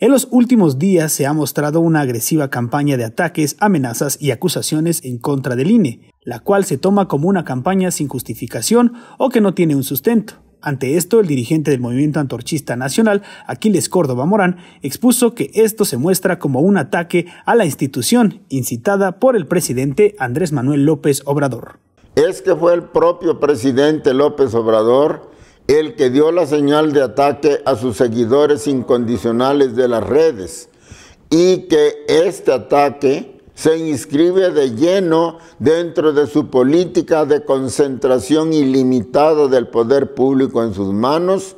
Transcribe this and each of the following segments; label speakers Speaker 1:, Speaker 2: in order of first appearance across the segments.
Speaker 1: En los últimos días se ha mostrado una agresiva campaña de ataques, amenazas y acusaciones en contra del INE, la cual se toma como una campaña sin justificación o que no tiene un sustento. Ante esto, el dirigente del Movimiento Antorchista Nacional, Aquiles Córdoba Morán, expuso que esto se muestra como un ataque a la institución incitada por el presidente Andrés Manuel López Obrador.
Speaker 2: Es que fue el propio presidente López Obrador el que dio la señal de ataque a sus seguidores incondicionales de las redes y que este ataque se inscribe de lleno dentro de su política de concentración ilimitada del poder público en sus manos,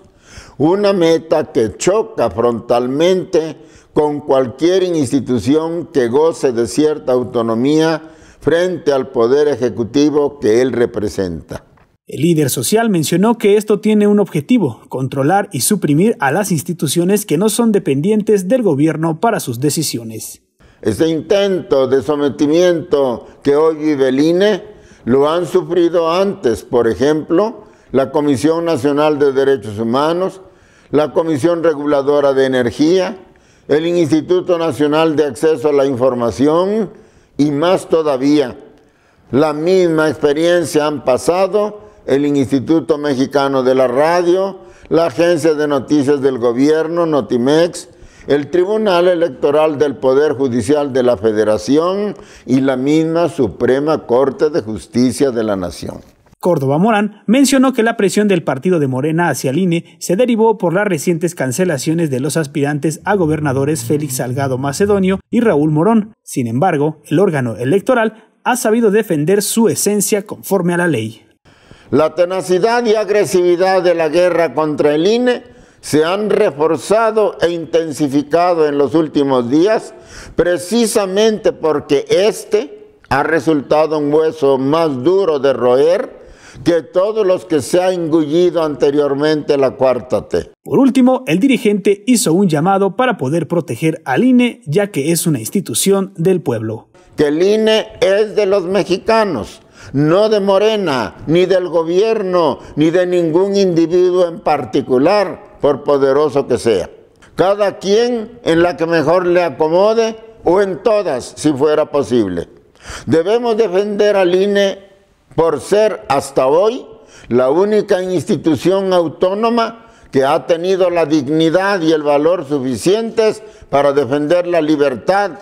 Speaker 2: una meta que choca frontalmente con cualquier institución que goce de cierta autonomía frente al poder ejecutivo que él representa. El líder social
Speaker 1: mencionó que esto tiene un objetivo, controlar y suprimir a las instituciones que no son dependientes del gobierno para sus decisiones.
Speaker 2: Ese intento de sometimiento que hoy vive el INE lo han sufrido antes, por ejemplo, la Comisión Nacional de Derechos Humanos, la Comisión Reguladora de Energía, el Instituto Nacional de Acceso a la Información y más todavía. La misma experiencia han pasado el Instituto Mexicano de la Radio, la Agencia de Noticias del Gobierno, Notimex, el Tribunal Electoral del Poder Judicial de la Federación y la misma Suprema Corte de Justicia de la Nación.
Speaker 1: Córdoba Morán mencionó que la presión del partido de Morena hacia el INE se derivó por las recientes cancelaciones de los aspirantes a gobernadores Félix Salgado Macedonio y Raúl Morón. Sin embargo, el órgano electoral ha sabido defender su esencia conforme a la ley.
Speaker 2: La tenacidad y agresividad de la guerra contra el INE se han reforzado e intensificado en los últimos días precisamente porque este ha resultado un hueso más duro de roer que todos los que se ha engullido anteriormente la cuarta T.
Speaker 1: Por último, el dirigente hizo un llamado para poder proteger al INE ya que es una institución del pueblo. Que el INE
Speaker 2: es de los mexicanos no de Morena, ni del gobierno, ni de ningún individuo en particular, por poderoso que sea. Cada quien en la que mejor le acomode o en todas, si fuera posible. Debemos defender al INE por ser hasta hoy la única institución autónoma que ha tenido la dignidad y el valor suficientes para defender la libertad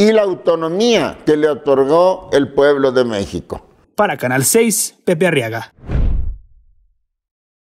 Speaker 2: y la autonomía que le otorgó el pueblo de México.
Speaker 1: Para Canal 6, Pepe Arriaga.